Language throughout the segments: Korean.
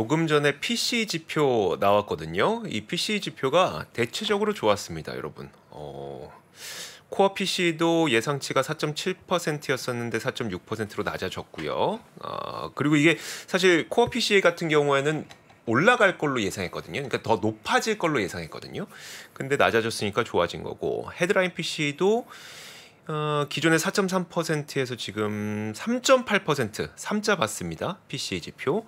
조금 전에 PC 지표 나왔거든요. 이 PC 지표가 대체적으로 좋았습니다, 여러분. 어, 코어 PC도 예상치가 4.7%였었는데 4.6%로 낮아졌고요. 어, 그리고 이게 사실 코어 PC 같은 경우에는 올라갈 걸로 예상했거든요. 그러니까 더 높아질 걸로 예상했거든요. 근데 낮아졌으니까 좋아진 거고 헤드라인 PC도 어, 기존의 4.3%에서 지금 3.8% 3자 봤습니다. p c 지표.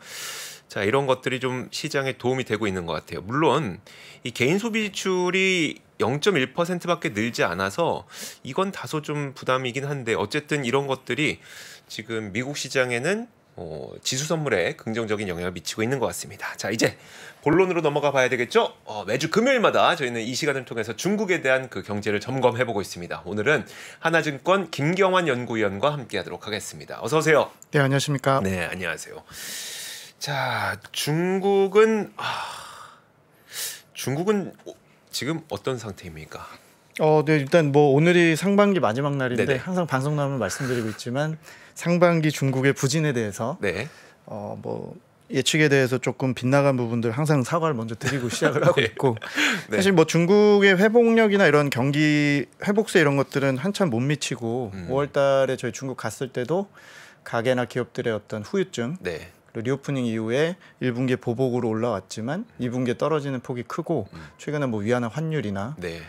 자 이런 것들이 좀 시장에 도움이 되고 있는 것 같아요. 물론 이 개인 소비 지출이 0.1%밖에 늘지 않아서 이건 다소 좀 부담이긴 한데 어쨌든 이런 것들이 지금 미국 시장에는 어, 지수 선물에 긍정적인 영향을 미치고 있는 것 같습니다. 자 이제 본론으로 넘어가 봐야 되겠죠. 어, 매주 금요일마다 저희는 이 시간을 통해서 중국에 대한 그 경제를 점검해 보고 있습니다. 오늘은 하나증권 김경환 연구위원과 함께하도록 하겠습니다. 어서 오세요. 네 안녕하십니까. 네 안녕하세요. 자, 중국은 아, 중국은 지금 어떤 상태입니까? 어, 네 일단 뭐 오늘이 상반기 마지막 날인데 네네. 항상 방송 나오면 말씀드리고 있지만 상반기 중국의 부진에 대해서 네. 어, 뭐 예측에 대해서 조금 빗나간 부분들 항상 사과를 먼저 드리고 시작을 네. 하고 있고 네. 사실 뭐 중국의 회복력이나 이런 경기 회복세 이런 것들은 한참 못 미치고 음. 5월달에 저희 중국 갔을 때도 가게나 기업들의 어떤 후유증 네. 그리고 리오프닝 이후에 1분기 보복으로 올라왔지만 2분기에 떨어지는 폭이 크고 음. 최근에 뭐 위안화 환율이나 네.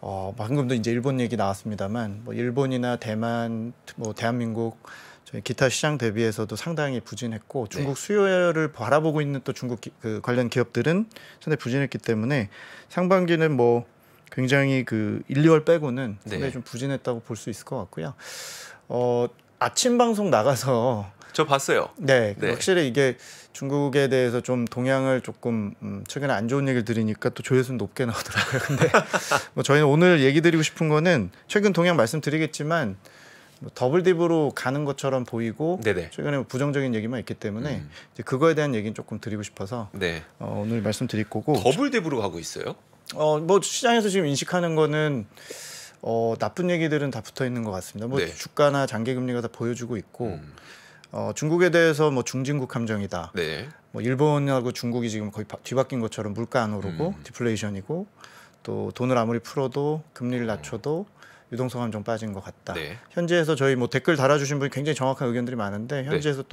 어, 방금도 이제 일본 얘기 나왔습니다만 뭐 일본이나 대만, 뭐 대한민국 저희 기타 시장 대비해서도 상당히 부진했고 네. 중국 네. 수요를 바라보고 있는 또 중국 기, 그 관련 기업들은 상당히 부진했기 때문에 상반기는 뭐 굉장히 그 1, 2월 빼고는 상당히 네. 좀 부진했다고 볼 수 있을 것 같고요. 어, 아침 방송 나가서 저 봤어요. 네, 네, 확실히 이게 중국에 대해서 좀 동향을 조금 음, 최근에 안 좋은 얘기를 들으니까 또 조회수 는 높게 나오더라고요. 근데 뭐 저희는 오늘 얘기 드리고 싶은 거는 최근 동향 말씀드리겠지만 뭐 더블 딥으로 가는 것처럼 보이고 네네. 최근에 뭐 부정적인 얘기만 있기 때문에 음. 그거에 대한 얘기는 조금 드리고 싶어서 네. 어, 오늘 말씀드릴 거고 더블 딥으로 가고 있어요? 어, 뭐 시장에서 지금 인식하는 거는 어, 나쁜 얘기들은 다 붙어 있는 것 같습니다. 뭐 네. 주가나 장기 금리가 다 보여주고 있고 음. 어, 중국에 대해서 뭐 중진국 함정이다. 네. 뭐 일본하고 중국이 지금 거의 바, 뒤바뀐 것처럼 물가 안 오르고 음. 디플레이션이고 또 돈을 아무리 풀어도 금리를 음. 낮춰도 유동성 함정 빠진 것 같다. 네. 현지에서 저희 뭐 댓글 달아주신 분이 굉장히 정확한 의견들이 많은데 네. 현지에서 네.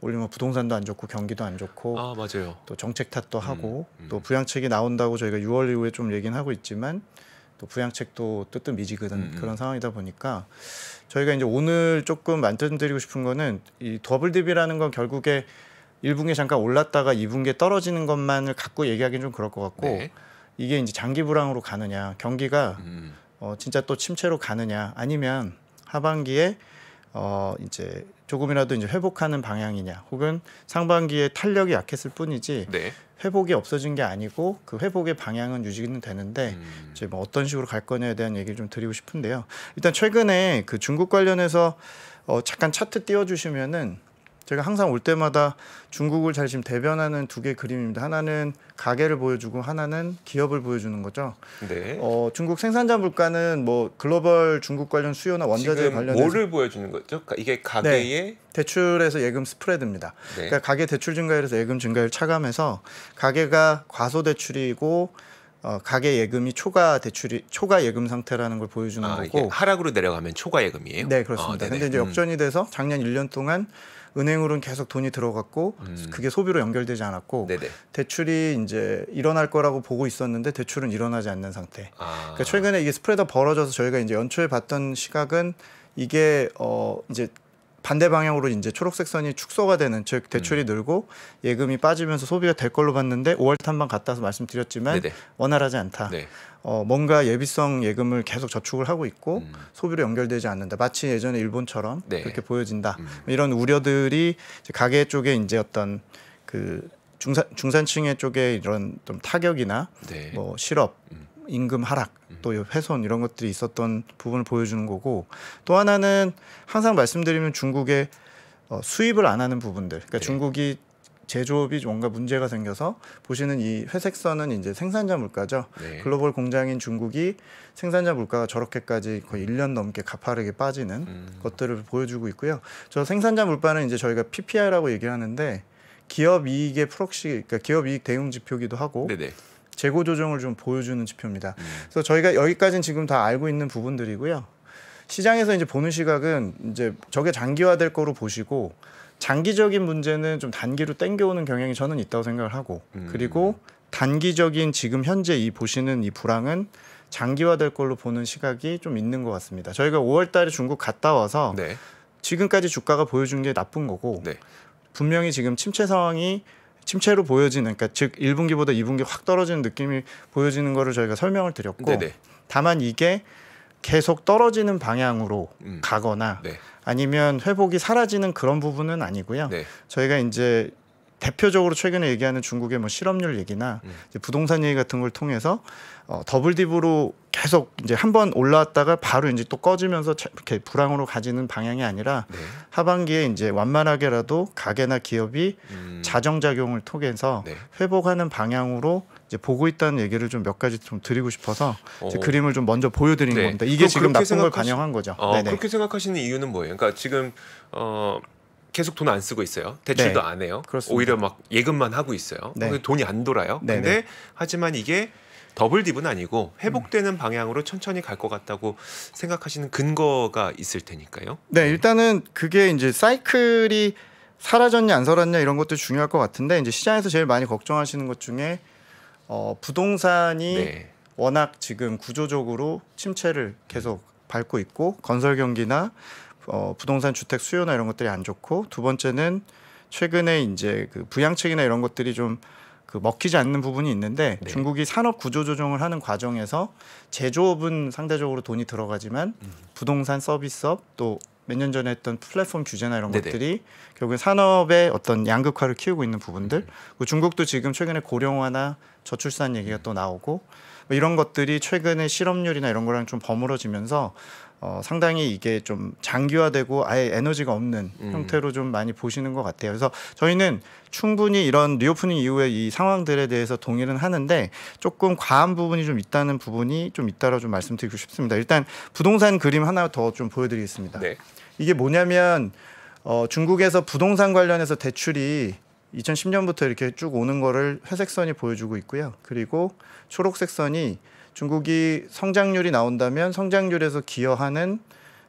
또올리뭐 부동산도 안 좋고 경기도 안 좋고 아, 맞아요. 또 정책 탓도 하고 음. 음. 또 부양책이 나온다고 저희가 6월 이후에 좀 얘기는 하고 있지만 또 부양책도 뜨뜻미지근한 음, 음. 그런 상황이다 보니까 저희가 이제 오늘 조금 만 말씀드리고 싶은 거는 이 더블 딥이라는 건 결국에 1분기에 잠깐 올랐다가 2분기에 떨어지는 것만을 갖고 얘기하기는 좀 그럴 것 같고 네. 이게 이제 장기 불황으로 가느냐 경기가 음. 어, 진짜 또 침체로 가느냐 아니면 하반기에 어, 이제 조금이라도 이제 회복하는 방향이냐 혹은 상반기에 탄력이 약했을 뿐이지 네. 회복이 없어진 게 아니고 그 회복의 방향은 유지는 되는데 음. 이제 뭐 어떤 식으로 갈 거냐에 대한 얘기를 좀 드리고 싶은데요. 일단 최근에 그 중국 관련해서 어 잠깐 차트 띄워 주시면은 제가 항상 올 때마다 중국을 잘 지금 대변하는 두개의 그림입니다. 하나는 가게를 보여주고 하나는 기업을 보여주는 거죠. 네. 어, 중국 생산자 물가는 뭐 글로벌 중국 관련 수요나 원자재 관련 뭐를 보여주는 거죠? 그러니까 이게 가게의 네. 대출에서 예금 스프레드입니다. 네. 그러니까 가게 대출 증가율에서 예금 증가율 차감해서 가게가 과소 대출이고 어, 가게 예금이 초과 대출이 초과 예금 상태라는 걸 보여주는 아, 거고 하락으로 내려가면 초과 예금이에요. 네 그렇습니다. 아, 근데 이제 음. 역전이 돼서 작년 1년 동안 은행으로는 계속 돈이 들어갔고 음. 그게 소비로 연결되지 않았고 네네. 대출이 이제 일어날 거라고 보고 있었는데 대출은 일어나지 않는 상태. 아. 그러니까 최근에 이게 스프레드가 벌어져서 저희가 이제 연초에 봤던 시각은 이게 어 이제 반대 방향으로 이제 초록색 선이 축소가 되는 즉 대출이 음. 늘고 예금이 빠지면서 소비가 될 걸로 봤는데 5월 탐방 갔다 와서 말씀드렸지만 네네. 원활하지 않다. 네. 어, 뭔가 예비성 예금을 계속 저축을 하고 있고 음. 소비로 연결되지 않는다. 마치 예전에 일본처럼 네. 그렇게 보여진다. 음. 이런 우려들이 가계 쪽에 이제 어떤 그 중산 중산층의 쪽에 이런 좀 타격이나 네. 뭐 실업 음. 임금 하락 음. 또 훼손 이런 것들이 있었던 부분을 보여주는 거고 또 하나는 항상 말씀드리면 중국의 어, 수입을 안 하는 부분들 그러니까 네. 중국이 제조업이 뭔가 문제가 생겨서 보시는 이 회색선은 이제 생산자 물가죠. 네. 글로벌 공장인 중국이 생산자 물가가 저렇게까지 거의 1년 넘게 가파르게 빠지는 음. 것들을 보여주고 있고요. 저 생산자 물가는 이제 저희가 PPI라고 얘기하는데 기업 이익의 프록시, 그러니까 기업 이익 대응 지표기도 하고 네네. 재고 조정을 좀 보여주는 지표입니다. 음. 그래서 저희가 여기까지는 지금 다 알고 있는 부분들이고요. 시장에서 이제 보는 시각은 이제 저게 장기화될 거로 보시고 장기적인 문제는 좀 단기로 땡겨오는 경향이 저는 있다고 생각을 하고 음. 그리고 단기적인 지금 현재 이 보시는 이 불황은 장기화될 걸로 보는 시각이 좀 있는 것 같습니다. 저희가 5월달에 중국 갔다 와서 네. 지금까지 주가가 보여준 게 나쁜 거고 네. 분명히 지금 침체 상황이 침체로 보여지는 그러니까 즉 1분기보다 2분기 확 떨어지는 느낌이 보여지는 거를 저희가 설명을 드렸고 네네. 다만 이게 계속 떨어지는 방향으로 음. 가거나 네. 아니면 회복이 사라지는 그런 부분은 아니고요. 네. 저희가 이제 대표적으로 최근에 얘기하는 중국의 뭐 실업률 얘기나 음. 부동산 얘기 같은 걸 통해서 어, 더블 딥으로 계속 이제 한 번 올라왔다가 바로 이제 또 꺼지면서 이렇게 불황으로 가지는 방향이 아니라 네. 하반기에 이제 완만하게라도 가게나 기업이 음. 자정작용을 통해서 네. 회복하는 방향으로 이제 보고 있다는 얘기를 좀 몇 가지 좀 드리고 싶어서 어. 그림을 좀 먼저 보여드린 네. 겁니다. 이게 지금 나쁜 생걸 반영한 거죠. 어, 그렇게 생각하시는 이유는 뭐예요? 그러니까 지금 어, 계속 돈 안 쓰고 있어요. 대출도 네. 안 해요. 그렇습니다. 오히려 막 예금만 하고 있어요. 네. 돈이 안 돌아요. 네 근데 네. 하지만 이게 더블 딥은 아니고 음. 회복되는 음. 방향으로 천천히 갈 것 같다고 생각하시는 근거가 있을 테니까요. 네, 일단은 그게 이제 사이클이 사라졌냐 안 사라졌냐 이런 것도 중요할 것 같은데 이제 시장에서 제일 많이 걱정하시는 것 중에 어, 부동산이 네. 워낙 지금 구조적으로 침체를 계속 밟고 있고 건설 경기나 어, 부동산 주택 수요나 이런 것들이 안 좋고 두 번째는 최근에 이제 그 부양책이나 이런 것들이 좀 그 먹히지 않는 부분이 있는데 네. 중국이 산업 구조 조정을 하는 과정에서 제조업은 상대적으로 돈이 들어가지만 음. 부동산 서비스업 또 몇 년 전에 했던 플랫폼 규제나 이런 네네. 네. 것들이 결국엔 산업의 어떤 양극화를 키우고 있는 부분들 음. 그리고 중국도 지금 최근에 고령화나 저출산 얘기가 또 나오고 뭐 이런 것들이 최근에 실업률이나 이런 거랑 좀 버무러지면서 어, 상당히 이게 좀 장기화되고 아예 에너지가 없는 음. 형태로 좀 많이 보시는 것 같아요. 그래서 저희는 충분히 이런 리오프닝 이후에이 상황들에 대해서 동의는 하는데 조금 과한 부분이 좀 있다는 부분이 좀 있다라고 좀 말씀드리고 싶습니다. 일단 부동산 그림 하나 더 좀 보여드리겠습니다. 네. 이게 뭐냐면 어, 중국에서 부동산 관련해서 대출이 2010년부터 이렇게 쭉 오는 거를 회색 선이 보여주고 있고요. 그리고 초록색 선이 중국이 성장률이 나온다면 성장률에서 기여하는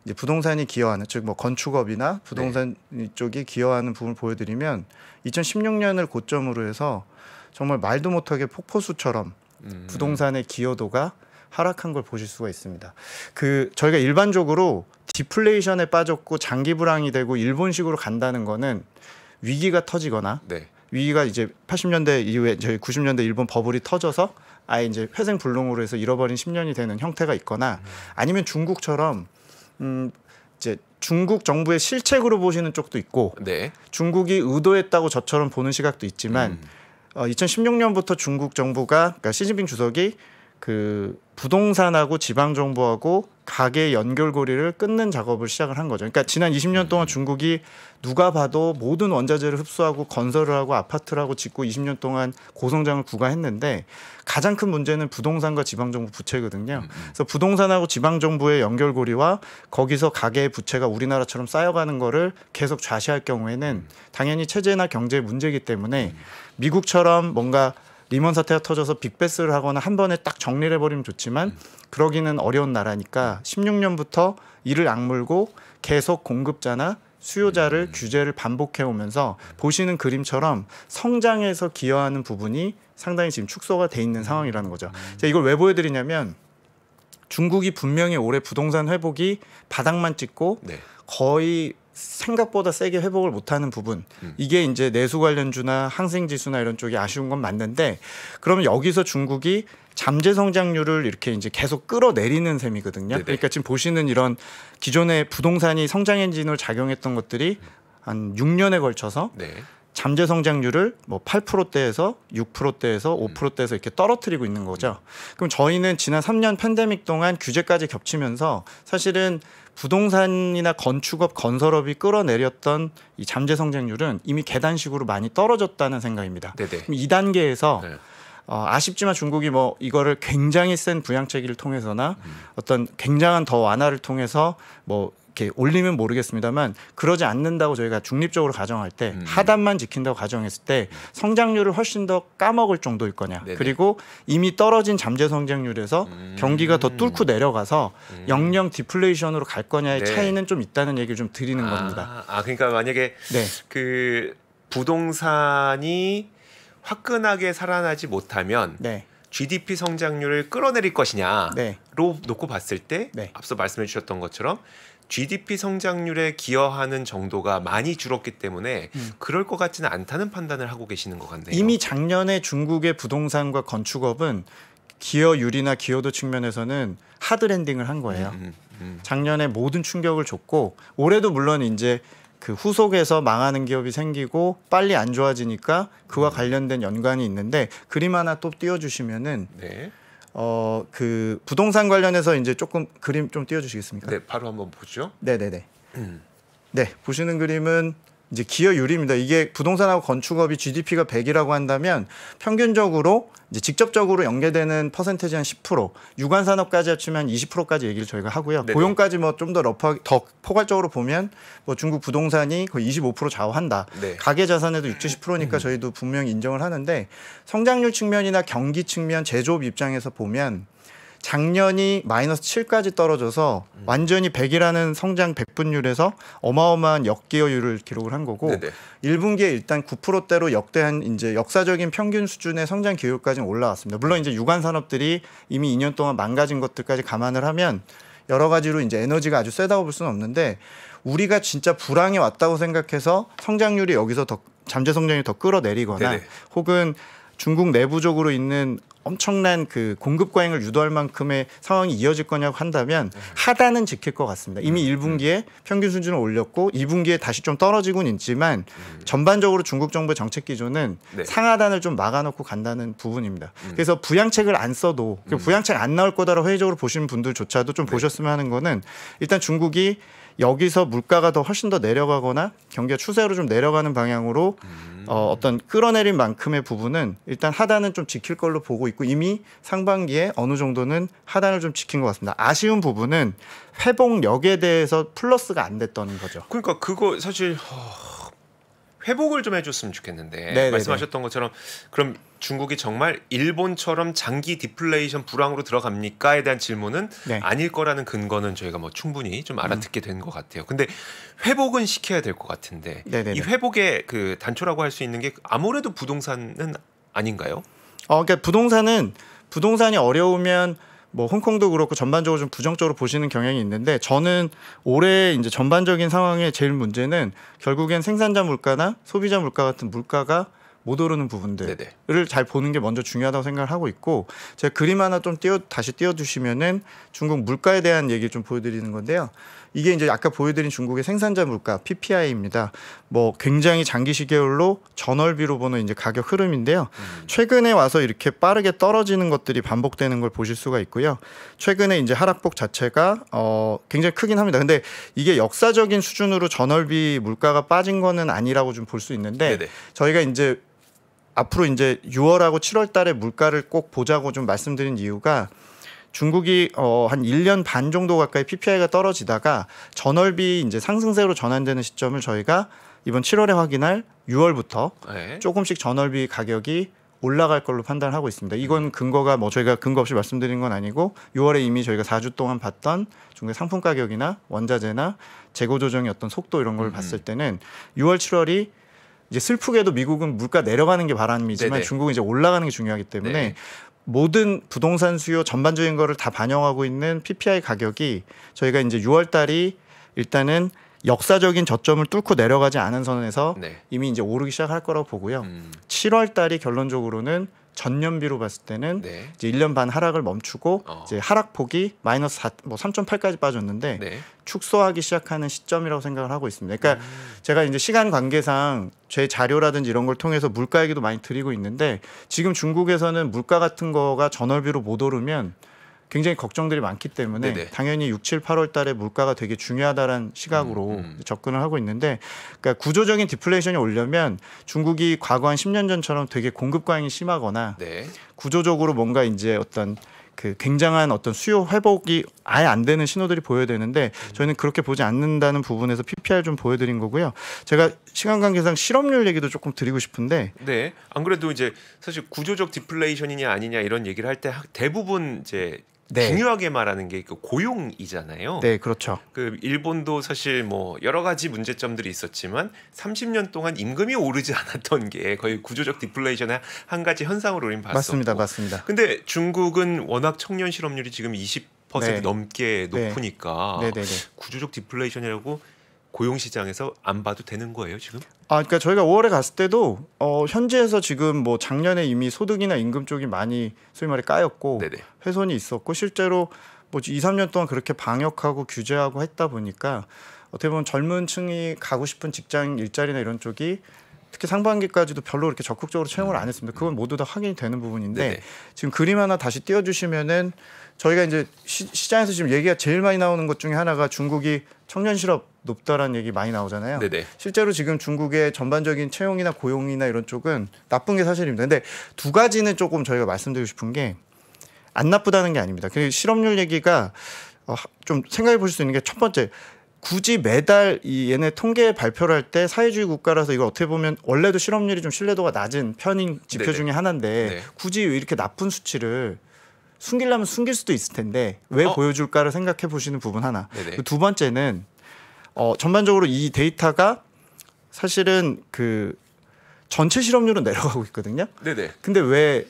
이제 부동산이 기여하는 즉 뭐 건축업이나 부동산 네. 쪽이 기여하는 부분을 보여드리면 2016년을 고점으로 해서 정말 말도 못하게 폭포수처럼 음. 부동산의 기여도가 하락한 걸 보실 수가 있습니다. 그 저희가 일반적으로 디플레이션에 빠졌고 장기 불황이 되고 일본식으로 간다는 거는 위기가 터지거나 네. 위기가 이제 80년대 이후에 저희 90년대 일본 버블이 터져서 아예 이제 회생 불능으로 해서 잃어버린 10년이 되는 형태가 있거나 아니면 중국처럼 음 이제 중국 정부의 실책으로 보시는 쪽도 있고 네. 중국이 의도했다고 저처럼 보는 시각도 있지만 음. 어, 2016년부터 중국 정부가 그러니까 시진핑 주석이 그 부동산하고 지방 정부하고 가계 연결고리를 끊는 작업을 시작을 한 거죠. 그러니까 지난 20년 동안 중국이 누가 봐도 모든 원자재를 흡수하고 건설을 하고 아파트를 하고 짓고 20년 동안 고성장을 구가했는데 가장 큰 문제는 부동산과 지방 정부 부채거든요. 음, 음. 그래서 부동산하고 지방 정부의 연결고리와 거기서 가계의 부채가 우리나라처럼 쌓여가는 거를 계속 좌시할 경우에는 음. 당연히 체제나 경제의 문제이기 때문에 미국처럼 뭔가 리먼 사태가 터져서 빅베스를 하거나 한 번에 딱 정리를 해버리면 좋지만 그러기는 어려운 나라니까 16년부터 이를 악물고 계속 공급자나 수요자를 음. 규제를 반복해 오면서 보시는 그림처럼 성장에서 기여하는 부분이 상당히 지금 축소가 돼 있는 음. 상황이라는 거죠. 음. 자, 이걸 왜 보여드리냐면 중국이 분명히 올해 부동산 회복이 바닥만 찍고 네. 거의 생각보다 세게 회복을 못하는 부분 음. 이게 이제 내수 관련주나 항생지수나 이런 쪽이 아쉬운 건 맞는데 그러면 여기서 중국이 잠재 성장률을 이렇게 이제 계속 끌어내리는 셈이거든요. 네네. 그러니까 지금 보시는 이런 기존의 부동산이 성장 엔진으로 작용했던 것들이 한 6년에 걸쳐서 네. 잠재 성장률을 뭐 8%대에서 6%대에서 5%대에서 이렇게 떨어뜨리고 있는 거죠. 그럼 저희는 지난 3년 팬데믹 동안 규제까지 겹치면서 사실은 부동산이나 건축업, 건설업이 끌어내렸던 이 잠재 성장률은 이미 계단식으로 많이 떨어졌다는 생각입니다. 네, 네. 그럼 2단계에서 네. 어, 아쉽지만 중국이 뭐 이거를 굉장히 센 부양책기를 통해서나 음. 어떤 굉장한 더 완화를 통해서 뭐 이렇게 올리면 모르겠습니다만 그러지 않는다고 저희가 중립적으로 가정할 때 음. 하단만 지킨다고 가정했을 때 성장률을 훨씬 더 까먹을 정도일 거냐 네네. 그리고 이미 떨어진 잠재 성장률에서 음. 경기가 더 뚫고 내려가서 음. 영영 디플레이션으로 갈 거냐의 네. 차이는 좀 있다는 얘기를 좀 드리는 아, 겁니다. 아 그러니까 만약에 네. 그 부동산이 화끈하게 살아나지 못하면 네. GDP 성장률을 끌어내릴 것이냐로 네. 놓고 봤을 때 네. 앞서 말씀해 주셨던 것처럼 GDP 성장률에 기여하는 정도가 많이 줄었기 때문에 음. 그럴 것 같지는 않다는 판단을 하고 계시는 것 같네요. 이미 작년에 중국의 부동산과 건축업은 기여율이나 기여도 측면에서는 하드랜딩을 한 거예요. 음, 음. 음. 작년에 모든 충격을 줬고 올해도 물론 이제 그 후속에서 망하는 기업이 생기고 빨리 안 좋아지니까 그와 음. 관련된 연관이 있는데 그림 하나 또 띄워주시면은 네. 어그 부동산 관련해서 이제 조금 그림 좀 띄워주시겠습니까? 네, 바로 한번 보죠. 네, 네, 네. 네, 보시는 그림은 이제 기여율입니다. 이게 부동산하고 건축업이 GDP가 100이라고 한다면 평균적으로 이제 직접적으로 연계되는 퍼센테지 이한 10%, 유관 산업까지 합치면 20%까지 얘기를 저희가 하고요. 네네. 고용까지 뭐 좀 더 러프하게 더 포괄적으로 보면 뭐 중국 부동산이 거의 25% 좌우한다. 네. 가계 자산에도 60, 70%니까 음. 저희도 분명히 인정을 하는데 성장률 측면이나 경기 측면, 제조업 입장에서 보면 작년이 마이너스 7까지 떨어져서 음. 완전히 100이라는 성장 100분율에서 어마어마한 역기여율을 기록을 한 거고 네네. 1분기에 일단 9%대로 역대 한 이제 역사적인 평균 수준의 성장 기여율까지 올라왔습니다. 물론 이제 유관 산업들이 이미 2년 동안 망가진 것들까지 감안을 하면 여러 가지로 이제 에너지가 아주 세다고 볼 수는 없는데 우리가 진짜 불황이 왔다고 생각해서 성장률이 여기서 더 잠재 성장이 더 끌어내리거나 네네. 혹은 중국 내부적으로 있는 엄청난 그 공급 과잉을 유도할 만큼의 상황이 이어질 거냐고 한다면 하단은 지킬 것 같습니다. 이미 1분기에 음, 평균 수준을 올렸고 2분기에 다시 좀 떨어지고는 있지만 음. 전반적으로 중국 정부의 정책 기조는 네. 상하단을 좀 막아놓고 간다는 부분입니다. 음. 그래서 부양책을 안 써도 그 부양책 안 나올 거다라고 회의적으로 보시는 분들조차도 좀 네. 보셨으면 하는 거는 일단 중국이 여기서 물가가 더 훨씬 더 내려가거나 경기가 추세로 좀 내려가는 방향으로 음. 어, 어떤 끌어내린 만큼의 부분은 일단 하단은 좀 지킬 걸로 보고 있고 이미 상반기에 어느 정도는 하단을 좀 지킨 것 같습니다. 아쉬운 부분은 회복력에 대해서 플러스가 안 됐던 거죠. 그러니까 그거 사실 회복을 좀 해줬으면 좋겠는데 네네네. 네, 말씀하셨던 네. 것처럼 그럼 중국이 정말 일본처럼 장기 디플레이션 불황으로 들어갑니까에 대한 질문은 네. 아닐 거라는 근거는 저희가 뭐 충분히 좀 알아듣게 음. 된것 같아요. 근데 회복은 시켜야 될 것 같은데 네네네. 네, 이 회복의 그 단초라고 할 수 있는 게 아무래도 부동산은 아닌가요? 어, 그러니까 부동산은 부동산이 어려우면 뭐 홍콩도 그렇고 전반적으로 좀 부정적으로 보시는 경향이 있는데 저는 올해 이제 전반적인 상황의 제일 문제는 결국엔 생산자 물가나 소비자 물가 같은 물가가 못 오르는 부분들을 네네. 잘 보는 게 먼저 중요하다고 생각을 하고 있고 제가 그림 하나 좀 띄워 다시 띄워 주시면은 중국 물가에 대한 얘기를 좀 보여드리는 건데요. 이게 이제 아까 보여드린 중국의 생산자 물가 PPI입니다. 뭐 굉장히 장기 시계열로 전월비로 보는 이제 가격 흐름인데요. 음. 최근에 와서 이렇게 빠르게 떨어지는 것들이 반복되는 걸 보실 수가 있고요. 최근에 이제 하락폭 자체가 어 굉장히 크긴 합니다. 근데 이게 역사적인 수준으로 전월비 물가가 빠진 거는 아니라고 좀 볼 수 있는데 네네. 저희가 이제 앞으로 이제 6월하고 7월 달에 물가를 꼭 보자고 좀 말씀드린 이유가 중국이 어, 한 1년 반 정도 가까이 PPI가 떨어지다가 전월비 이제 상승세로 전환되는 시점을 저희가 이번 7월에 확인할 6월부터 네. 조금씩 전월비 가격이 올라갈 걸로 판단하고 있습니다. 이건 근거가 뭐 저희가 근거 없이 말씀드린 건 아니고 6월에 이미 저희가 4주 동안 봤던 중국 상품 가격이나 원자재나 재고 조정의 어떤 속도 이런 걸 음. 봤을 때는 6월 7월이 이제 슬프게도 미국은 물가 내려가는 게 바람이지만 네네. 중국은 이제 올라가는 게 중요하기 때문에 네. 모든 부동산 수요 전반적인 거를 다 반영하고 있는 PPI 가격이 저희가 이제 6월 달이 일단은 역사적인 저점을 뚫고 내려가지 않은 선에서 네. 이미 이제 오르기 시작할 거라고 보고요. 음. 7월 달이 결론적으로는 전년비로 봤을 때는 네. 이제 1년 반 하락을 멈추고 어. 이제 하락폭이 마이너스 4, 뭐 3.8까지 빠졌는데 네. 축소하기 시작하는 시점이라고 생각을 하고 있습니다. 그러니까 음. 제가 이제 시간 관계상 제 자료라든지 이런 걸 통해서 물가 얘기도 많이 드리고 있는데 지금 중국에서는 물가 같은 거가 전월비로 못 오르면 굉장히 걱정들이 많기 때문에 네네. 당연히 6, 7, 8월 달에 물가가 되게 중요하다는 시각으로 음, 음. 접근을 하고 있는데 그러니까 구조적인 디플레이션이 오려면 중국이 과거 한 10년 전처럼 되게 공급 과잉이 심하거나 네. 구조적으로 뭔가 이제 어떤 그 굉장한 어떤 수요 회복이 아예 안 되는 신호들이 보여야 되는데 저희는 그렇게 보지 않는다는 부분에서 PPR 좀 보여드린 거고요. 제가 시간 관계상 실업률 얘기도 조금 드리고 싶은데 네. 안 그래도 이제 사실 구조적 디플레이션이냐 아니냐 이런 얘기를 할 때 대부분 이제 네. 중요하게 말하는 게 그 고용이잖아요. 네, 그렇죠. 그 일본도 사실 뭐 여러 가지 문제점들이 있었지만 30년 동안 임금이 오르지 않았던 게 거의 구조적 디플레이션의 한 가지 현상으로 우리는 봤었고. 맞습니다, 맞습니다. 근데 중국은 워낙 청년 실업률이 지금 20% 네. 넘게 네. 높으니까 네, 네, 네. 구조적 디플레이션이라고 고용 시장에서 안 봐도 되는 거예요 지금? 아, 그러니까 저희가 5월에 갔을 때도 어, 현지에서 지금 뭐 작년에 이미 소득이나 임금 쪽이 많이 소위 말해 까였고 네네. 훼손이 있었고 실제로 뭐 2, 3년 동안 그렇게 방역하고 규제하고 했다 보니까 어떻게 보면 젊은 층이 가고 싶은 직장 일자리나 이런 쪽이 특히 상반기까지도 별로 그렇게 적극적으로 채용을 안 했습니다. 그건 모두 다 확인이 되는 부분인데 네네. 지금 그림 하나 다시 띄워주시면은 저희가 이제 시, 장에서 지금 얘기가 제일 많이 나오는 것 중에 하나가 중국이 청년 실업 높다라는 얘기 많이 나오잖아요. 네네. 실제로 지금 중국의 전반적인 채용이나 고용이나 이런 쪽은 나쁜 게 사실입니다. 근데 두 가지는 조금 저희가 말씀드리고 싶은 게 안 나쁘다는 게 아닙니다. 그 실업률 얘기가 어, 좀 생각해 보실 수 있는 게 첫 번째 굳이 매달 이 얘네 통계 발표를 할 때 사회주의 국가라서 이거 어떻게 보면 원래도 실업률이 좀 신뢰도가 낮은 편인 지표 네네. 중에 하나인데 네. 굳이 이렇게 나쁜 수치를 숨기려면 숨길 수도 있을 텐데 왜 어? 보여줄까를 생각해 보시는 부분 하나. 두 번째는 어, 전반적으로 이 데이터가 사실은 그 전체 실업률은 내려가고 있거든요. 네네. 근데 왜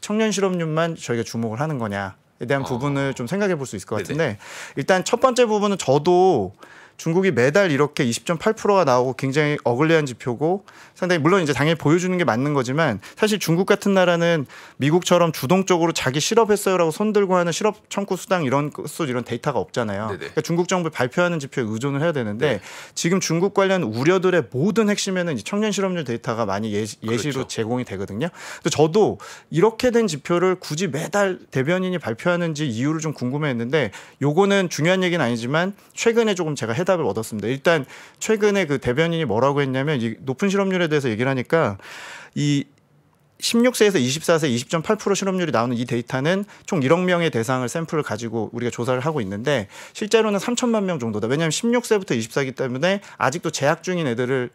청년 실업률만 저희가 주목을 하는 거냐에 대한 어. 부분을 좀 생각해 볼 수 있을 것 같은데 네네. 일단 첫 번째 부분은 저도 중국이 매달 이렇게 20.8%가 나오고 굉장히 어글리한 지표고 상당히 물론 이제 당연히 보여주는 게 맞는 거지만 사실 중국 같은 나라는 미국처럼 주동적으로 자기 실업했어요라고 손들고 하는 실업 청구 수당 이런 수 이런 데이터가 없잖아요. 그러니까 중국 정부 발표하는 지표에 의존을 해야 되는데 네. 지금 중국 관련 우려들의 모든 핵심에는 청년 실업률 데이터가 많이 예, 예시, 로 그렇죠. 제공이 되거든요. 저도 이렇게 된 지표를 굳이 매달 대변인이 발표하는지 이유를 좀 궁금해했는데 요거는 중요한 얘기는 아니지만 최근에 조금 제가 해답을 얻었습니다. 일단 최근에 그 대변인이 뭐라고 했냐면 이 높은 실업률에 대해서 얘기를 하니까 이 16세에서 24세 20.8% 실업률이 나오는 이 데이터는 총 1억 명의 대상을 샘플을 가지고 우리가 조사를 하고 있는데 실제로는 3천만 명 정도다. 왜냐하면 16세부터 24기 때문에 아직도 재학 중인 애들을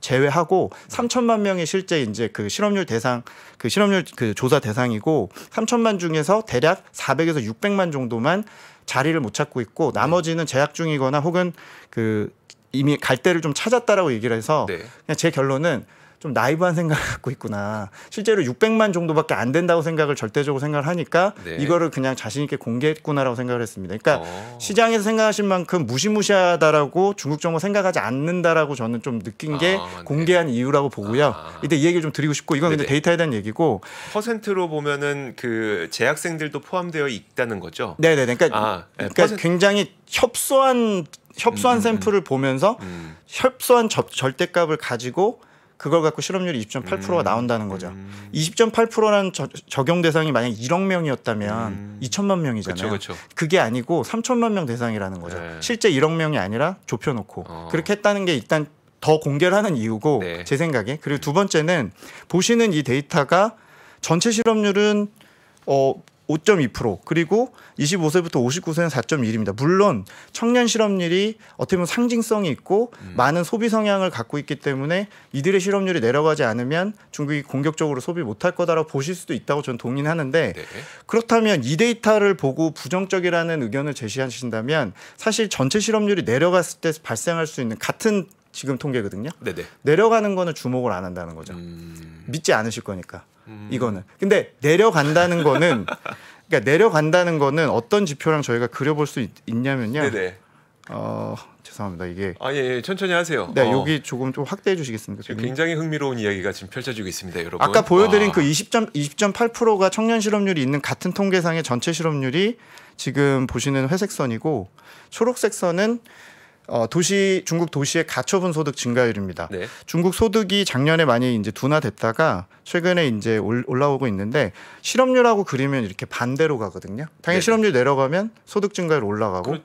제외하고 3천만 명이 실제 이제 그 실업률 대상 그 실업률 그 조사 대상이고 3천만 중에서 대략 400에서 600만 정도만 자리를 못 찾고 있고 나머지는 재학 중이거나 혹은 그 이미 갈 데를 좀 찾았다라고 얘기를 해서 네. 그냥 제 결론은 좀 나이브한 생각을 갖고 있구나. 실제로 600만 정도밖에 안 된다고 생각을 절대적으로 생각을 하니까 네. 이거를 그냥 자신 있게 공개했구나라고 생각을 했습니다. 그러니까 어. 시장에서 생각하신 만큼 무시무시하다라고 중국 정부 생각하지 않는다라고 저는 좀 느낀 게 아, 네. 공개한 이유라고 보고요. 아, 아. 근데 이 얘기를 좀 드리고 싶고 이건 근데 네, 네. 데이터에 대한 얘기고 퍼센트로 보면은 그 재학생들도 포함되어 있다는 거죠. 네네. 그러니까, 아, 네. 그러니까 퍼센 굉장히 협소한 협소한 음, 음, 음. 샘플을 보면서 음. 협소한 절대값을 가지고 그걸 갖고 실업률이 20.8%가 음. 나온다는 거죠. 음. 20.8%라는 저, 적용 대상이 만약 1억 명이었다면 음. 2천만 명이잖아요. 그쵸, 그쵸. 그게 아니고 3천만 명 대상이라는 거죠. 네. 실제 1억 명이 아니라 좁혀놓고 어. 그렇게 했다는 게 일단 더 공개를 하는 이유고 네. 제 생각에 그리고 두 번째는 보시는 이 데이터가 전체 실업률은 어5.2% 그리고 25세부터 59세는 4.1입니다. 물론 청년 실업률이 어떻게 보면 상징성이 있고 음. 많은 소비 성향을 갖고 있기 때문에 이들의 실업률이 내려가지 않으면 중국이 공격적으로 소비 못할 거다라고 보실 수도 있다고 저는 동의는 하는데 네. 그렇다면 이 데이터를 보고 부정적이라는 의견을 제시하신다면 사실 전체 실업률이 내려갔을 때 발생할 수 있는 같은 지금 통계거든요. 네네. 네. 내려가는 거는 주목을 안 한다는 거죠. 음... 믿지 않으실 거니까. 음. 이거는. 근데 내려간다는 거는 그러니까 내려간다는 거는 어떤 지표랑 저희가 그려볼 수 있, 냐면요 네네. 어 죄송합니다 이게 아예 예, 천천히 하세요. 네 어. 여기 조금 좀 확대해 주시겠습니까? 지금 굉장히 흥미로운 이야기가 지금 펼쳐지고 있습니다, 여러분. 아까 보여드린 아. 그 20점 20.8%가 청년 실업률이 있는 같은 통계상의 전체 실업률이 지금 보시는 회색 선이고 초록색 선은 어, 도시 중국 도시의 가처분 소득 증가율입니다. 네. 중국 소득이 작년에 많이 이제 둔화됐다가 최근에 이제 올라오고 있는데 실업률하고 그리면 이렇게 반대로 가거든요. 당연히 네. 실업률 내려가면 소득 증가율 올라가고 그...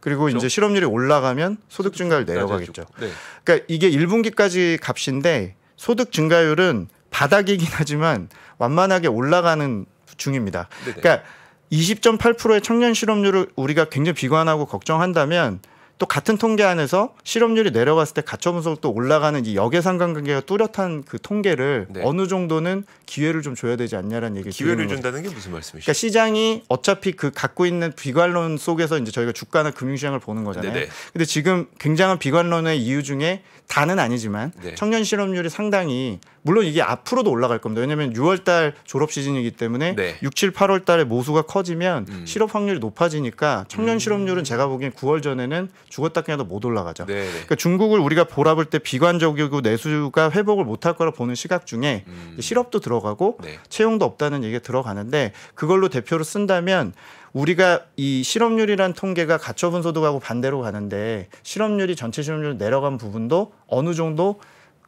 그리고 그렇죠? 이제 실업률이 올라가면 소득 증가율 내려가겠죠. 네. 그러니까 이게 1분기까지 값인데 소득 증가율은 바닥이긴 하지만 완만하게 올라가는 중입니다. 네네. 그러니까 20.8%의 청년 실업률을 우리가 굉장히 비관하고 걱정한다면 또 같은 통계 안에서 실업률이 내려갔을 때 가처 분석 또 올라가는 이 역외상관관계가 뚜렷한 그 통계를 네. 어느 정도는 기회를 좀 줘야 되지 않냐라는 얘기를 기회를 준다는 게 무슨 말씀이시죠? 그러니까 시장이 어차피 그 갖고 있는 비관론 속에서 이제 저희가 주가나 금융시장을 보는 거잖아요. 네네. 네. 근데 지금 굉장한 비관론의 이유 중에 다는 아니지만 네. 청년 실업률이 상당히 물론 이게 앞으로도 올라갈 겁니다. 왜냐하면 6월달 졸업 시즌이기 때문에 네. 6, 7, 8월달에 모수가 커지면 음. 실업 확률이 높아지니까 청년 음. 실업률은 제가 보기엔 9월 전에는 죽었다 깨어도 못 올라가죠. 네, 네 그러니까 중국을 우리가 보라볼 때 비관적이고 내수가 회복을 못할 거라 보는 시각 중에 음. 실업도 들어가고 네. 채용도 없다는 얘기가 들어가는데 그걸로 대표로 쓴다면 우리가 이 실업률이란 통계가 가처분 소득하고 반대로 가는데 실업률이 전체 실업률 내려간 부분도 어느 정도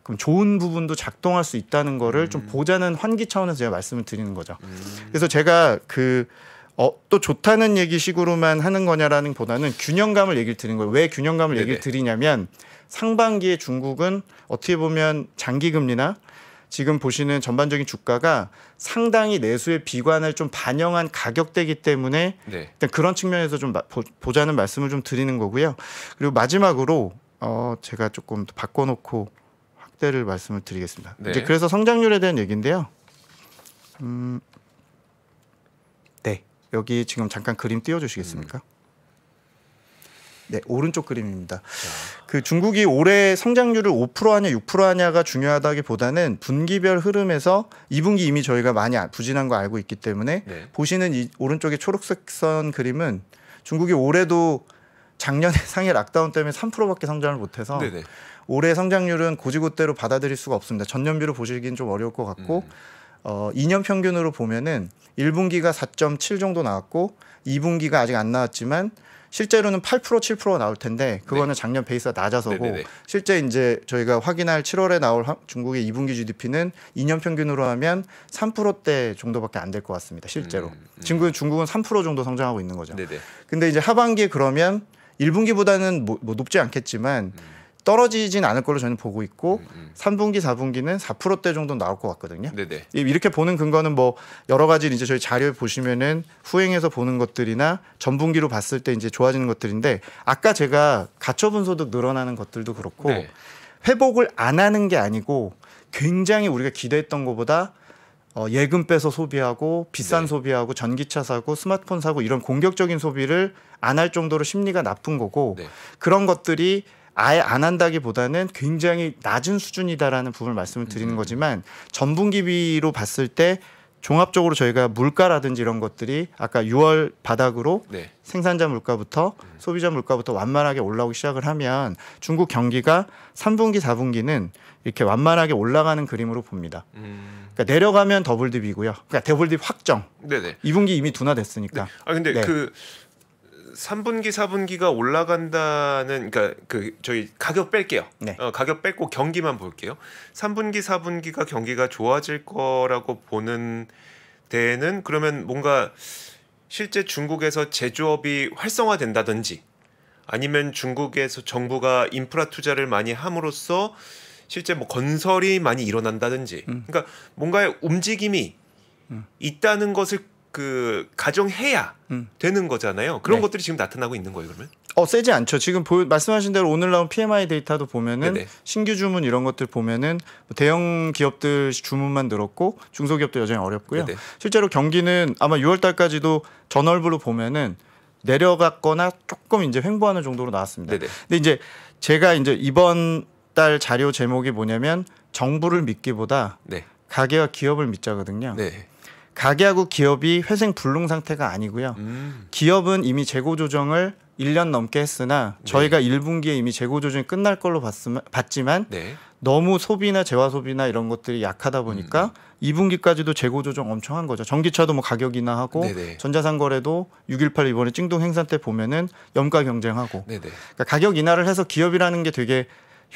그럼 좋은 부분도 작동할 수 있다는 거를 음. 좀 보자는 환기 차원에서 제가 말씀을 드리는 거죠. 음. 그래서 제가 그 어, 또 좋다는 얘기식으로만 하는 거냐라는 보다는 균형감을 얘기를 드린 거예요. 왜 균형감을 네네. 얘기를 드리냐면 상반기에 중국은 어떻게 보면 장기금리나 지금 보시는 전반적인 주가가 상당히 내수의 비관을 좀 반영한 가격대이기 때문에 네. 일단 그런 측면에서 좀 보자는 말씀을 좀 드리는 거고요. 그리고 마지막으로 어, 제가 조금 바꿔놓고 확대를 말씀을 드리겠습니다. 네. 이제 그래서 성장률에 대한 얘기인데요. 음, 여기 지금 잠깐 그림 띄워주시겠습니까? 음. 네, 오른쪽 그림입니다. 그 중국이 올해 성장률을 5% 하냐 6% 하냐가 중요하다기보다는 분기별 흐름에서 2분기 이미 저희가 많이 아, 부진한 거 알고 있기 때문에 네. 보시는 이오른쪽에 초록색 선 그림은 중국이 올해도 작년에 상해 락다운 때문에 3%밖에 성장을 못해서 네네. 올해 성장률은 고지고대로 받아들일 수가 없습니다. 전년비로 보시기는 좀 어려울 것 같고 음. 어, 2년 평균으로 보면은 1분기가 4.7 정도 나왔고 2분기가 아직 안 나왔지만 실제로는 8% 7% 나올 텐데 그거는 네. 작년 베이스가 낮아서고 네네네. 네, 네. 실제 이제 저희가 확인할 7월에 나올 중국의 2분기 GDP는 2년 평균으로 하면 3%대 정도밖에 안 될 것 같습니다. 실제로 음, 음. 지금 중국은 3% 정도 성장하고 있는 거죠. 네네. 네. 근데 이제 하반기에 그러면 1분기보다는 뭐, 뭐 높지 않겠지만 음. 떨어지진 않을 걸로 저는 보고 있고 음, 3분기, 음. 4분기는 4%대 정도 나올 것 같거든요. 네네. 이렇게 보는 근거는 뭐 여러 가지 이제 저희 자료 보시면은 후행해서 보는 것들이나 전분기로 봤을 때 이제 좋아지는 것들인데 아까 제가 가처분 소득 늘어나는 것들도 그렇고 네. 회복을 안 하는 게 아니고 굉장히 우리가 기대했던 것보다 어, 예금 빼서 소비하고 비싼 네. 소비하고 전기차 사고 스마트폰 사고 이런 공격적인 소비를 안 할 정도로 심리가 나쁜 거고 네. 그런 것들이 아예 안 한다기보다는 굉장히 낮은 수준이다라는 부분을 말씀을 드리는 음. 거지만 전분기비로 봤을 때 종합적으로 저희가 물가라든지 이런 것들이 아까 6월 바닥으로 네. 생산자 물가부터 음. 소비자 물가부터 완만하게 올라오기 시작을 하면 중국 경기가 3분기, 4분기는 이렇게 완만하게 올라가는 그림으로 봅니다. 음. 그러니까 내려가면 더블딥이고요. 그러니까 더블딥 확정. 네네. 2분기 이미 둔화됐으니까. 네. 아 근데 네. 그 3분기 4분기가 올라간다는 그러니까 그 저희 가격 뺄게요. 네. 어, 가격 뺄고 경기만 볼게요. 3분기 4분기가 경기가 좋아질 거라고 보는 데에는 그러면 뭔가 실제 중국에서 제조업이 활성화된다든지 아니면 중국에서 정부가 인프라 투자를 많이 함으로써 실제 뭐 건설이 많이 일어난다든지 음. 그러니까 뭔가의 움직임이 음. 있다는 것을 그 가정해야 음. 되는 거잖아요. 그런 네. 것들이 지금 나타나고 있는 거예요, 그러면? 어 세지 않죠. 지금 보, 말씀하신 대로 오늘 나온 PMI 데이터도 보면은 네네. 네. 신규 주문 이런 것들 보면은 뭐 대형 기업들 주문만 늘었고 중소기업도 여전히 어렵고요. 네네. 네. 실제로 경기는 아마 6월달까지도 전월부로 보면은 내려갔거나 조금 이제 횡보하는 정도로 나왔습니다. 네네. 네. 근데 이제 제가 이제 이번 달 자료 제목이 뭐냐면 정부를 믿기보다 네. 가계와 기업을 믿자거든요. 네. 가계하고 기업이 회생 불능 상태가 아니고요. 음. 기업은 이미 재고 조정을 1년 넘게 했으나 저희가 1분기에 이미 재고 조정이 끝날 걸로 봤으면 봤지만 네. 너무 소비나 재화 소비나 이런 것들이 약하다 보니까 음. 2분기까지도 음. 재고 조정 엄청 한 거죠. 전기차도 뭐 가격이나 하고 네네. 네. 전자상거래도 6.18 이번에 찡동 행사 때 보면은 염가 경쟁하고 네, 그러니까 가격 인하를 해서 기업이라는 게 되게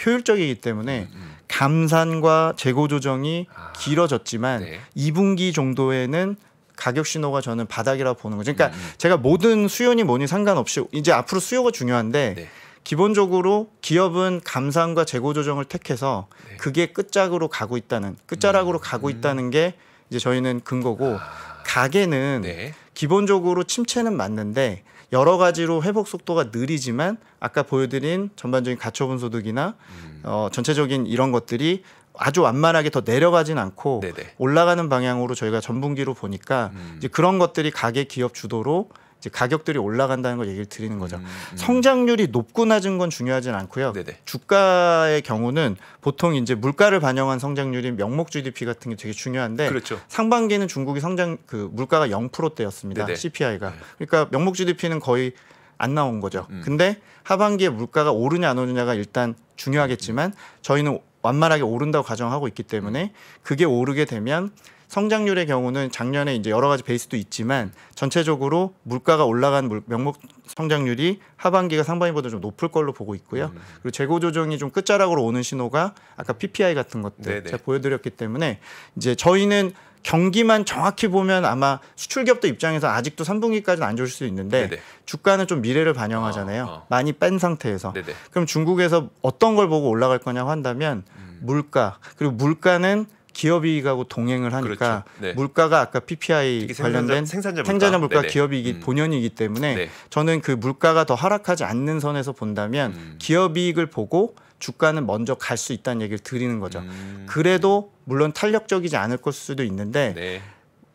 효율적이기 때문에 음, 음. 감산과 재고 조정이 아. 길어졌지만 네. 2분기 정도에는 가격 신호가 저는 바닥이라 고 보는 거죠. 그러니까 음, 음. 제가 모든 수요니 뭐니 상관없이 이제 앞으로 수요가 중요한데 네. 기본적으로 기업은 감산과 재고 조정을 택해서 네. 그게 끝작으로 가고 있다는 끝자락으로 음. 가고 있다는 게 이제 저희는 근거고 아. 가게는 네. 기본적으로 침체는 맞는데 여러 가지로 회복 속도가 느리지만 아까 보여드린 전반적인 가처분 소득이나 음. 어, 전체적인 이런 것들이 아주 완만하게 더 내려가진 않고 네네. 올라가는 방향으로 저희가 전분기로 보니까 음. 이제 그런 것들이 가계 기업 주도로 이제 가격들이 올라간다는 걸 얘기를 드리는 거죠. 음, 음. 성장률이 높고 낮은 건 중요하진 않고요. 네네. 주가의 경우는 보통 이제 물가를 반영한 성장률인 명목 GDP 같은 게 되게 중요한데 그렇죠. 상반기는 중국이 성장 그 물가가 0%대였습니다. 네네. CPI가. 네. 그러니까 명목 GDP는 거의 안 나온 거죠. 음. 근데 하반기에 물가가 오르냐 안 오르냐가 일단 중요하겠지만 음, 음. 저희는 완만하게 오른다고 가정하고 있기 때문에 음. 그게 오르게 되면 성장률의 경우는 작년에 이제 여러 가지 베이스도 있지만 전체적으로 물가가 올라간 명목 성장률이 하반기가 상반기보다 좀 높을 걸로 보고 있고요. 음. 그리고 재고 조정이 좀 끝자락으로 오는 신호가 아까 PPI 같은 것들 네네. 네. 제가 보여드렸기 때문에 이제 저희는 경기만 정확히 보면 아마 수출기업도 입장에서 아직도 3분기까지는 안 좋을 수 있는데 네네. 네. 주가는 좀 미래를 반영하잖아요. 어, 어. 많이 뺀 상태에서. 네네. 네. 그럼 중국에서 어떤 걸 보고 올라갈 거냐고 한다면 음. 물가 그리고 물가는 기업이익하고 동행을 하니까 그렇죠. 네. 물가가 아까 PPI 관련된 생산자, 물가, 생산자 물가 기업이익이 음. 본연이기 때문에 네. 저는 그 물가가 더 하락하지 않는 선에서 본다면 음. 기업이익을 보고 주가는 먼저 갈 수 있다는 얘기를 드리는 거죠. 음. 그래도 물론 탄력적이지 않을 것 수도 있는데 네.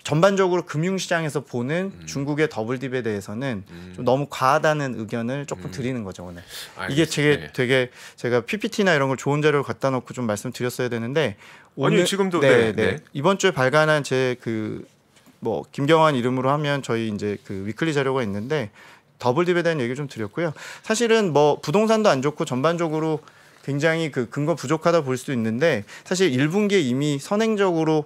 전반적으로 금융시장에서 보는 음. 중국의 더블 딥에 대해서는 음. 좀 너무 과하다는 의견을 조금 음. 드리는 거죠 오늘. 알겠습니다. 이게 되게 예. 되게 제가 PPT나 이런 걸 좋은 자료를 갖다 놓고 좀 말씀드렸어야 되는데 오늘 아니, 지금도 네, 네, 네, 네. 이번 주에 발간한 제 그 뭐 김경환 이름으로 하면 저희 이제 그 위클리 자료가 있는데 더블 딥에 대한 얘기 를좀 드렸고요. 사실은 뭐 부동산도 안 좋고 전반적으로 굉장히 그 근거 부족하다 볼 수도 있는데 사실 1분기에 이미 선행적으로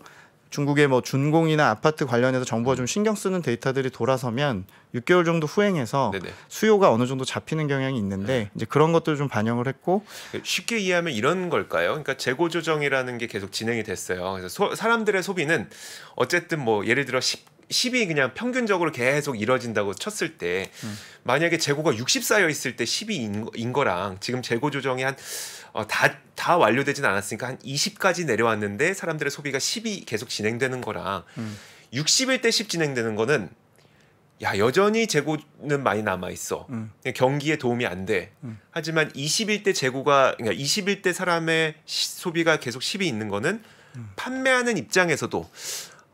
중국의 뭐 준공이나 아파트 관련해서 정부가 좀 신경 쓰는 데이터들이 돌아서면 6개월 정도 후행해서 네네. 수요가 어느 정도 잡히는 경향이 있는데 네. 이제 그런 것들 을좀 반영을 했고 쉽게 이해하면 이런 걸까요? 그러니까 재고 조정이라는 게 계속 진행이 됐어요. 그래서 소, 사람들의 소비는 어쨌든 뭐 예를 들어 10이 그냥 평균적으로 계속 이뤄진다고 쳤을 때 음. 만약에 재고가 60 쌓여 있을 때 10이 인 거랑 지금 재고 조정이 한 어, 다, 다 완료되진 않았으니까 한 20까지 내려왔는데 사람들의 소비가 10이 계속 진행되는 거랑 음. 60일 때 10 진행되는 거는 야 여전히 재고는 많이 남아 있어 음. 경기에 도움이 안돼 음. 하지만 20일 때 재고가 그러니까 20일 때 사람의 시, 소비가 계속 10이 있는 거는 음. 판매하는 입장에서도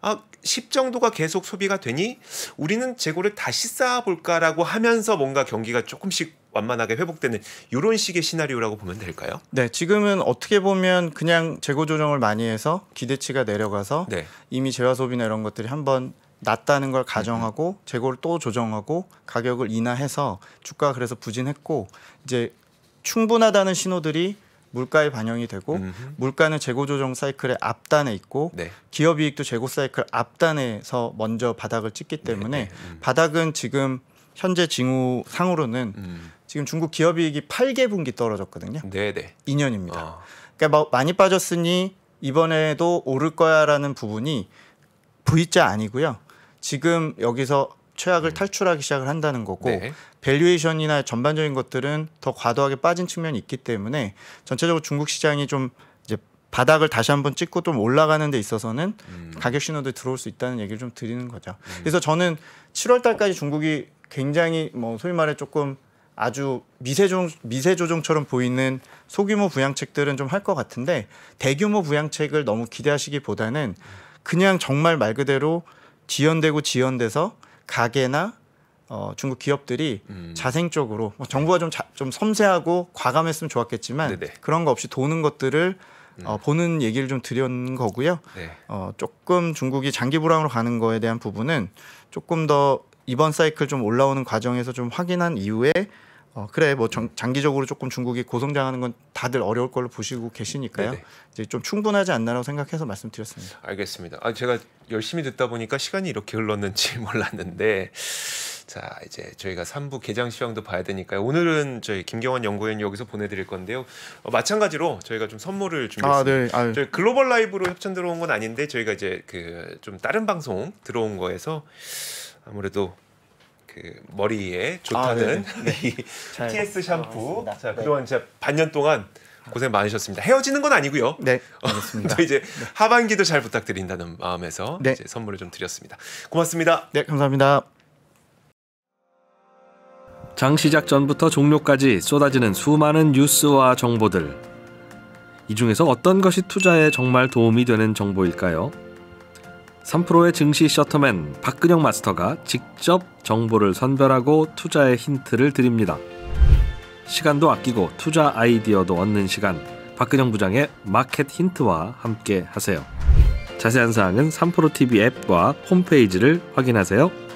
아, 10 정도가 계속 소비가 되니 우리는 재고를 다시 쌓아볼까라고 하면서 뭔가 경기가 조금씩 완만하게 회복되는 이런 식의 시나리오라고 보면 될까요? 네, 지금은 어떻게 보면 그냥 재고 조정을 많이 해서 기대치가 내려가서 네. 이미 재화 소비나 이런 것들이 한번 낮다는 걸 가정하고 음. 재고를 또 조정하고 가격을 인하해서 주가 그래서 부진했고 이제 충분하다는 신호들이 물가에 반영이 되고 음흠. 물가는 재고 조정 사이클의 앞단에 있고 네. 기업 이익도 재고 사이클 앞단에서 먼저 바닥을 찍기 네, 때문에 네, 음. 바닥은 지금 현재 징후 상으로는 음. 지금 중국 기업 이익이 8개 분기 떨어졌거든요. 네, 네. 2년입니다. 어. 그러니까 뭐 많이 빠졌으니 이번에도 오를 거야라는 부분이 V자 아니고요. 지금 여기서 최악을 음. 탈출하기 시작을 한다는 거고 네. 밸류에이션이나 전반적인 것들은 더 과도하게 빠진 측면이 있기 때문에 전체적으로 중국 시장이 좀 이제 바닥을 다시 한번 찍고 좀 올라가는 데 있어서는 음. 가격 신호도 들어올 수 있다는 얘기를 좀 드리는 거죠. 음. 그래서 저는 7월 달까지 중국이 굉장히 뭐 소위 말해 조금 아주 미세조정, 미세조정처럼 보이는 소규모 부양책들은 좀 할 것 같은데 대규모 부양책을 너무 기대하시기보다는 그냥 정말 말 그대로 지연되고 지연돼서 가게나 어, 중국 기업들이 음. 자생적으로 뭐 정부가 좀, 자, 좀 섬세하고 과감했으면 좋았겠지만 네네. 그런 거 없이 도는 것들을 음. 어, 보는 얘기를 좀 드린 거고요. 네. 어, 조금 중국이 장기 불황으로 가는 거에 대한 부분은 조금 더 이번 사이클 좀 올라오는 과정에서 좀 확인한 이후에 어, 그래 뭐 정, 장기적으로 조금 중국이 고성장하는 건 다들 어려울 걸로 보시고 계시니까요. 네네. 이제 좀 충분하지 않나라고 생각해서 말씀드렸습니다. 알겠습니다. 아, 제가 열심히 듣다 보니까 시간이 이렇게 흘렀는지 몰랐는데 자 이제 저희가 3부 개장 시황도 봐야 되니까요. 오늘은 저희 김경환 연구원 여기서 보내드릴 건데요. 어, 마찬가지로 저희가 좀 선물을 준비했습니다. 아, 네. 아. 저희 글로벌 라이브로 협찬 들어온 건 아닌데 저희가 이제 그 좀 다른 방송 들어온 거에서 아무래도 그 머리에 아, 좋다는 아, 네. 네. 이 네. TS 샴푸. 자, 네. 그동안 진짜 반년 동안 고생 많으셨습니다. 헤어지는 건 아니고요. 네. 어, 알겠습니다. 이제 하반기도 잘 부탁드린다는 마음에서 이제 선물을 좀 드렸습니다. 고맙습니다. 네, 감사합니다. 장 시작 전부터 종료까지 쏟아지는 수많은 뉴스와 정보들. 이 중에서 어떤 것이 투자에 정말 도움이 되는 정보일까요? 3프로의 증시 셔터맨 박근영 마스터가 직접 정보를 선별하고 투자의 힌트를 드립니다. 시간도 아끼고 투자 아이디어도 얻는 시간 박근영 부장의 마켓 힌트와 함께 하세요. 자세한 사항은 3프로 TV 앱과 홈페이지를 확인하세요.